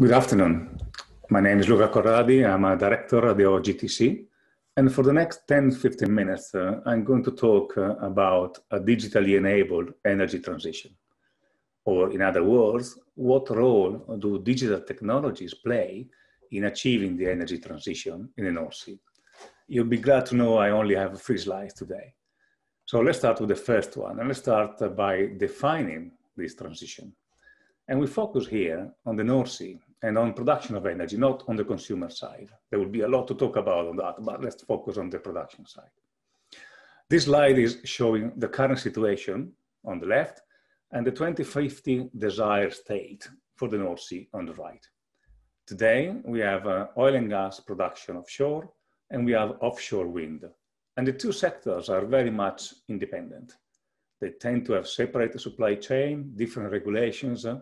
Good afternoon. My name is Luca Corradi. I'm a director at the OGTC. And for the next 10 15 minutes, uh, I'm going to talk uh, about a digitally enabled energy transition. Or, in other words, what role do digital technologies play in achieving the energy transition in the North Sea? You'll be glad to know I only have three slides today. So let's start with the first one, and let's start by defining this transition. And we focus here on the North Sea, and on production of energy, not on the consumer side. There will be a lot to talk about on that, but let's focus on the production side. This slide is showing the current situation on the left and the 2050 desired state for the North Sea on the right. Today, we have uh, oil and gas production offshore and we have offshore wind. And the two sectors are very much independent. They tend to have separate supply chain, different regulations. Uh,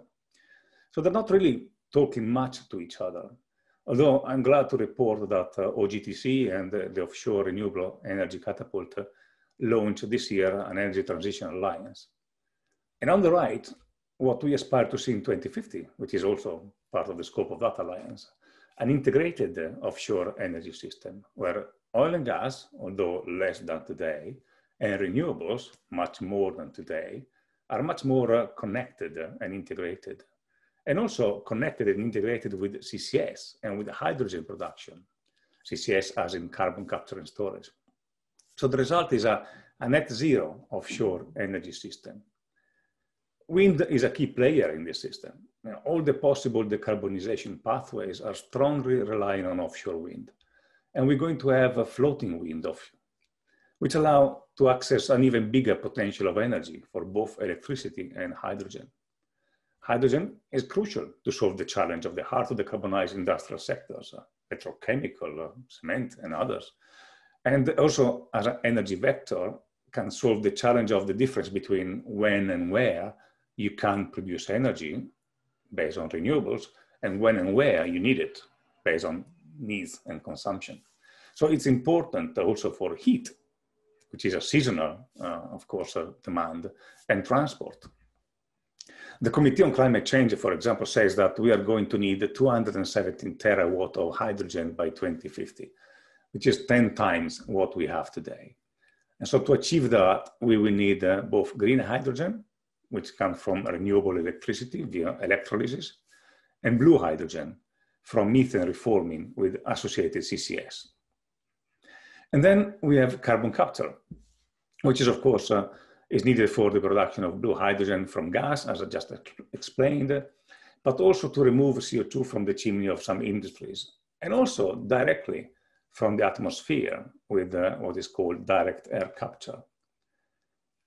so they're not really talking much to each other. Although I'm glad to report that uh, OGTC and uh, the Offshore Renewable Energy Catapult uh, launched this year an Energy Transition Alliance. And on the right, what we aspire to see in 2050, which is also part of the scope of that alliance, an integrated uh, offshore energy system where oil and gas, although less than today, and renewables, much more than today, are much more uh, connected and integrated and also connected and integrated with CCS and with hydrogen production, CCS as in carbon capture and storage. So the result is a, a net zero offshore energy system. Wind is a key player in this system. Now, all the possible decarbonization pathways are strongly relying on offshore wind. And we're going to have a floating wind offshore, which allow to access an even bigger potential of energy for both electricity and hydrogen. Hydrogen is crucial to solve the challenge of the hard to decarbonize industrial sectors, uh, petrochemical, uh, cement, and others. And also, as an energy vector, can solve the challenge of the difference between when and where you can produce energy based on renewables and when and where you need it based on needs and consumption. So it's important also for heat, which is a seasonal, uh, of course, uh, demand, and transport, the Committee on Climate Change, for example, says that we are going to need 217 terawatt of hydrogen by 2050, which is 10 times what we have today. And so to achieve that, we will need uh, both green hydrogen, which comes from renewable electricity via electrolysis, and blue hydrogen from methane reforming with associated CCS. And then we have carbon capture, which is of course uh, is needed for the production of blue hydrogen from gas, as I just explained, but also to remove CO2 from the chimney of some industries, and also directly from the atmosphere with uh, what is called direct air capture.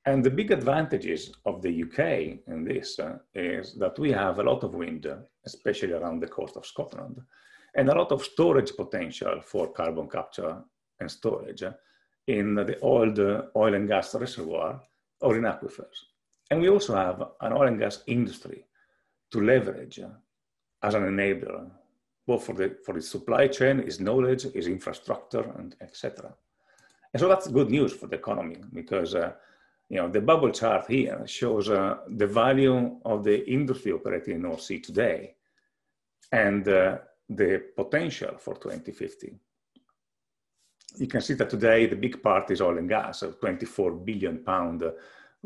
And the big advantages of the UK in this uh, is that we have a lot of wind, especially around the coast of Scotland, and a lot of storage potential for carbon capture and storage in the old uh, oil and gas reservoir or in aquifers. And we also have an oil and gas industry to leverage as an enabler, both for the, for its supply chain, its knowledge, its infrastructure, and etc. And so that's good news for the economy because uh, you know, the bubble chart here shows uh, the value of the industry operating in North Sea today and uh, the potential for 2050 you can see that today the big part is oil and gas, so 24 billion pound uh,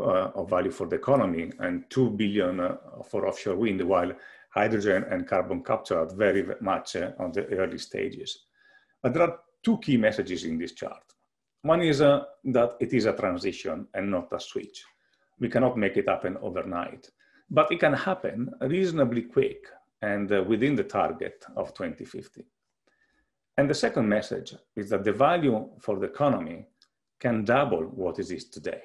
of value for the economy and 2 billion uh, for offshore wind, while hydrogen and carbon capture are very much uh, on the early stages. But there are two key messages in this chart. One is uh, that it is a transition and not a switch. We cannot make it happen overnight, but it can happen reasonably quick and uh, within the target of 2050. And the second message is that the value for the economy can double what it is today.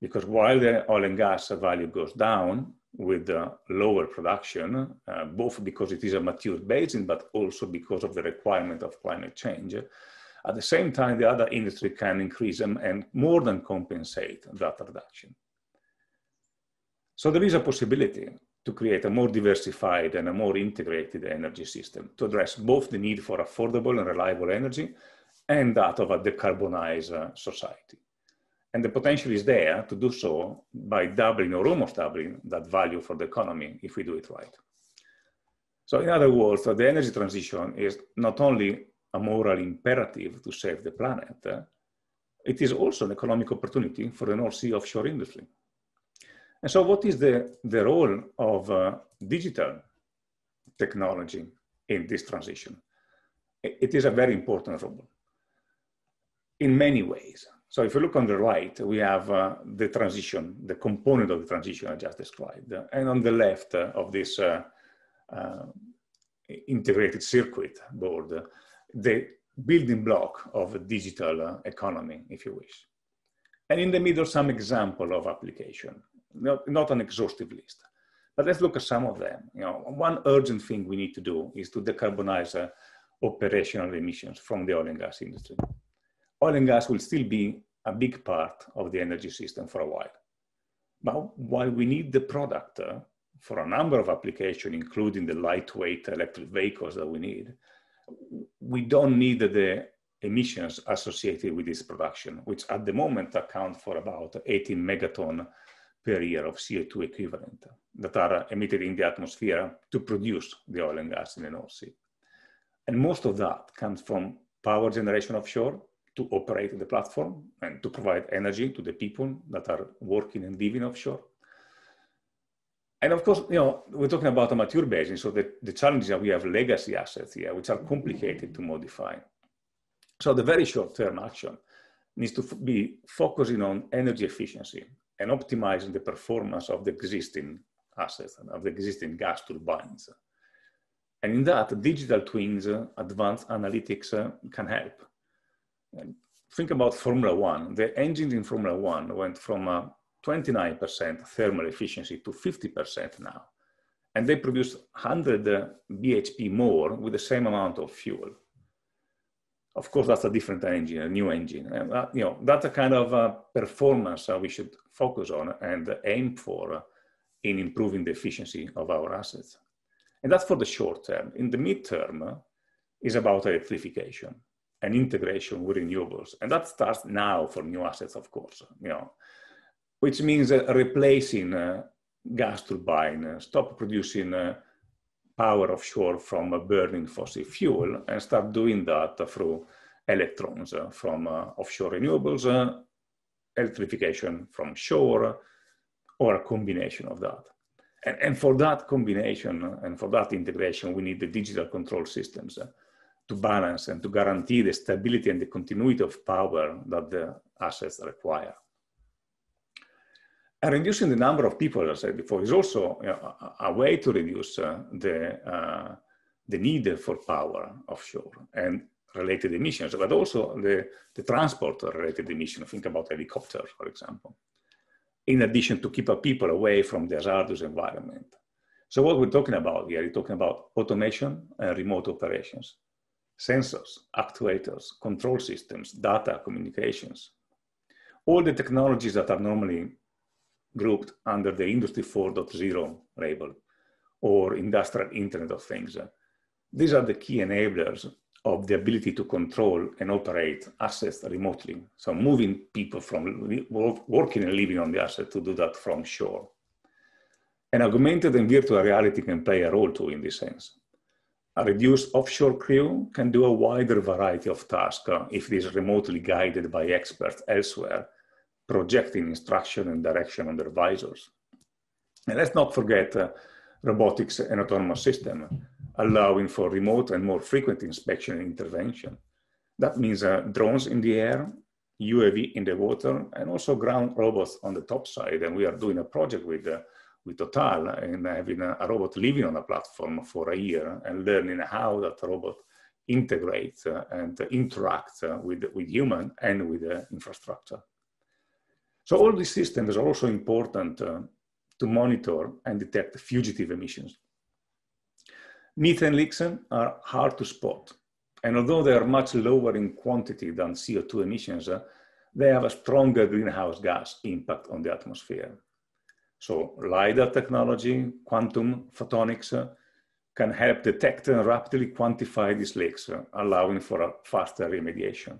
Because while the oil and gas value goes down with the lower production, uh, both because it is a mature basin, but also because of the requirement of climate change, at the same time, the other industry can increase them and more than compensate that reduction. So there is a possibility to create a more diversified and a more integrated energy system to address both the need for affordable and reliable energy and that of a decarbonized uh, society. And the potential is there to do so by doubling or almost doubling that value for the economy if we do it right. So in other words, the energy transition is not only a moral imperative to save the planet, uh, it is also an economic opportunity for the North Sea offshore industry. And so, what is the, the role of uh, digital technology in this transition? It is a very important role in many ways. So, if you look on the right, we have uh, the transition, the component of the transition I just described. And on the left uh, of this uh, uh, integrated circuit board, the building block of a digital uh, economy, if you wish. And in the middle, some example of application not, not an exhaustive list. But let's look at some of them. You know, one urgent thing we need to do is to decarbonize uh, operational emissions from the oil and gas industry. Oil and gas will still be a big part of the energy system for a while. But while we need the product uh, for a number of applications, including the lightweight electric vehicles that we need, we don't need the emissions associated with this production, which at the moment account for about 18 megaton per year of CO2 equivalent that are emitted in the atmosphere to produce the oil and gas in the North Sea. And most of that comes from power generation offshore to operate the platform and to provide energy to the people that are working and living offshore. And of course, you know, we're talking about a mature basin, so the, the challenge is that we have legacy assets here, which are complicated to modify. So the very short-term action needs to be focusing on energy efficiency and optimizing the performance of the existing assets, and of the existing gas turbines. And in that, digital twins, advanced analytics uh, can help. And think about Formula One. The engines in Formula One went from 29% uh, thermal efficiency to 50% now. And they produce 100 uh, bhp more with the same amount of fuel of course, that's a different engine, a new engine. And uh, that, you know, that's a kind of a performance we should focus on and aim for in improving the efficiency of our assets. And that's for the short term. In the midterm term uh, is about electrification and integration with renewables. And that starts now for new assets, of course, you know, which means uh, replacing uh, gas turbine, uh, stop producing power offshore from uh, burning fossil fuel and start doing that through electrons uh, from uh, offshore renewables, electrification from shore, or a combination of that. And, and, for that combination and for that integration, we need the digital control systems to balance and to guarantee the stability and the continuity of power that the assets require reducing the number of people, as I said before, is also a, a way to reduce uh, the, uh, the need for power offshore and related emissions, but also the, the transport related emissions. Think about helicopter, for example, in addition to keep people away from the hazardous environment. So what we're talking about here, we're talking about automation and remote operations, sensors, actuators, control systems, data communications, all the technologies that are normally grouped under the Industry 4.0 label or Industrial Internet of Things. These are the key enablers of the ability to control and operate assets remotely. So moving people from working and living on the asset to do that from shore. And augmented and virtual reality can play a role too in this sense. A reduced offshore crew can do a wider variety of tasks uh, if it is remotely guided by experts elsewhere projecting instruction and direction on their visors. And let's not forget uh, robotics and autonomous system, allowing for remote and more frequent inspection and intervention. That means uh, drones in the air, UAV in the water, and also ground robots on the top side. And we are doing a project with, uh, with Total and having a, a, robot living on a platform for a year and learning how that robot integrates uh, and interacts uh, with, with human and with uh, infrastructure. So all these systems are also important uh, to monitor and detect fugitive emissions. Methane leaks are hard to spot. And although they are much lower in quantity than CO2 emissions, uh, they have a stronger greenhouse gas impact on the atmosphere. So LIDAR technology, quantum photonics uh, can help detect and rapidly quantify these leaks, uh, allowing for a faster remediation.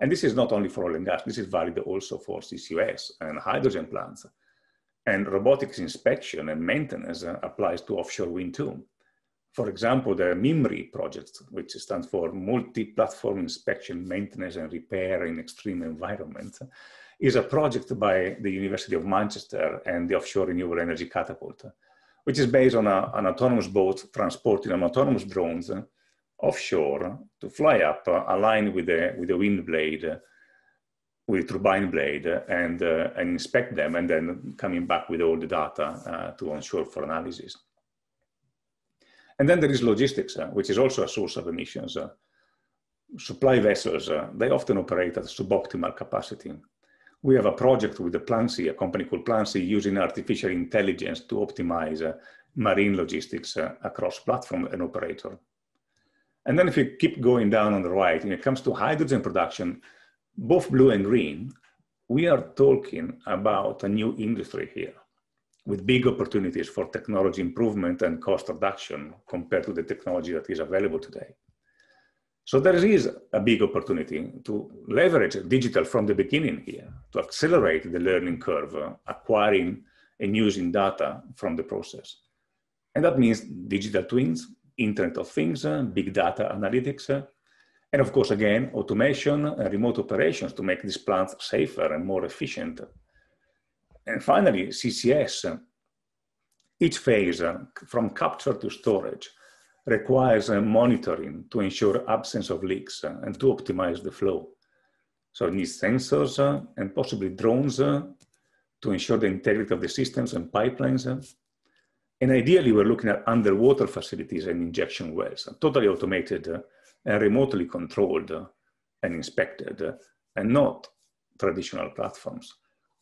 And this is not only for oil and gas, this is valid also for CCUS and hydrogen plants. And robotics inspection and maintenance uh, applies to offshore wind too. For example, the MIMRI project, which stands for Multi-Platform Inspection, Maintenance and Repair in Extreme Environments, is a project by the University of Manchester and the Offshore Renewable Energy Catapult, which is based on a, an autonomous boat transporting an autonomous drones offshore to fly up aligned with the, with the wind blade, with turbine blade, and, uh, and inspect them, and then coming back with all the data uh, to onshore for analysis. And then there is logistics, uh, which is also a source of emissions supply vessels, uh, they often operate at suboptimal capacity. We have a project with the Plancy, a company called Plancy, using artificial intelligence to optimize uh, marine logistics uh, across platform and operator. And then if you keep going down on the right, and it comes to hydrogen production, both blue and green, we are talking about a new industry here with big opportunities for technology improvement and cost reduction compared to the technology that is available today. So there is a big opportunity to leverage digital from the beginning here, to accelerate the learning curve, uh, acquiring and using data from the process. And that means digital twins, Internet of Things, uh, big data analytics, uh, and of course, again, automation and uh, remote operations to make these plants safer and more efficient. And finally, CCS. Each phase, from capture to storage, requires monitoring to ensure absence of leaks and to optimize the flow. So it needs sensors and possibly drones to ensure the integrity of the systems and pipelines. And ideally, we're looking at underwater facilities and injection wells, uh, totally automated uh, and remotely controlled uh, and inspected, and not traditional platforms,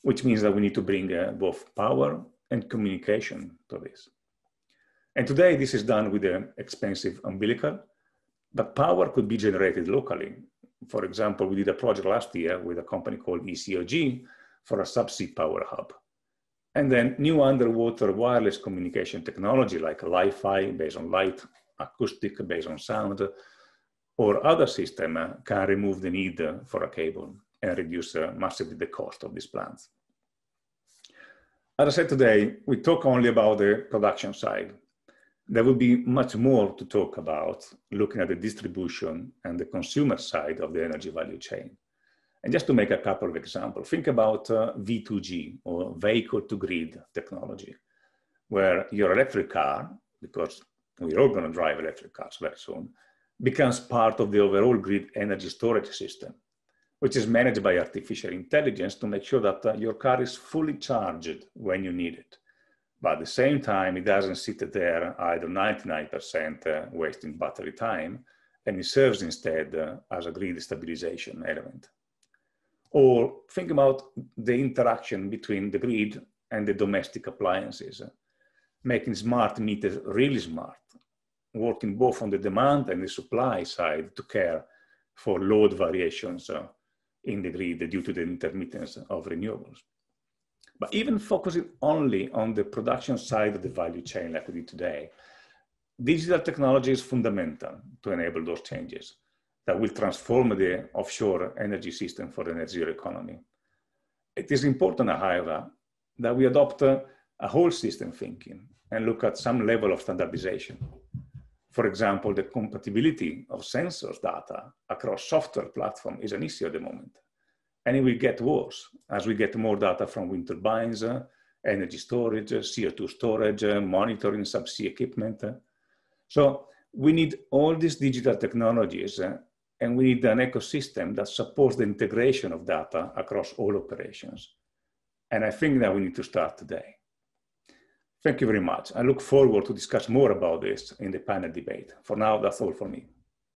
which means that we need to bring both power and communication to this. And today, this is done with an expensive umbilical, but power could be generated locally. For example, we did a project last year with a company called ECOG for a subsea power hub. And then new underwater wireless communication technology like Li-Fi based on light, acoustic based on sound, or other system uh, can remove the need for a cable and reduce uh, massively the cost of these plants. As I said today, we talk only about the production side. There will be much more to talk about looking at the distribution and the consumer side of the energy value chain. And just to make a couple of examples, think about uh, V2G or vehicle to grid technology, where your electric car, because we're all going to drive electric cars very soon, becomes part of the overall grid energy storage system, which is managed by artificial intelligence to make sure that uh, your car is fully charged when you need it. But at the same time, it doesn't sit there either 99% uh, wasting battery time, and it serves instead uh, as a grid stabilization element. Or think about the interaction between the grid and the domestic appliances, making smart meters really smart, working both on the demand and the supply side to care for load variations uh, in the grid due to the intermittence of renewables. But even focusing only on the production side of the value chain like we did today, digital technology is fundamental to enable those changes that will transform the offshore energy system for the net zero economy. It is important, however, that we adopt a, a whole system thinking and look at some level of standardization. For example, the compatibility of sensors data across software platform is an issue at the moment. And it will get worse as we get more data from wind turbines, uh, energy storage, CO2 storage, uh, monitoring subsea equipment. So we need all these digital technologies and we need an ecosystem that supports the integration of data across all operations. And I think that we need to start today. Thank you very much. I look forward to discuss more about this in the panel debate. For now, that's all for me.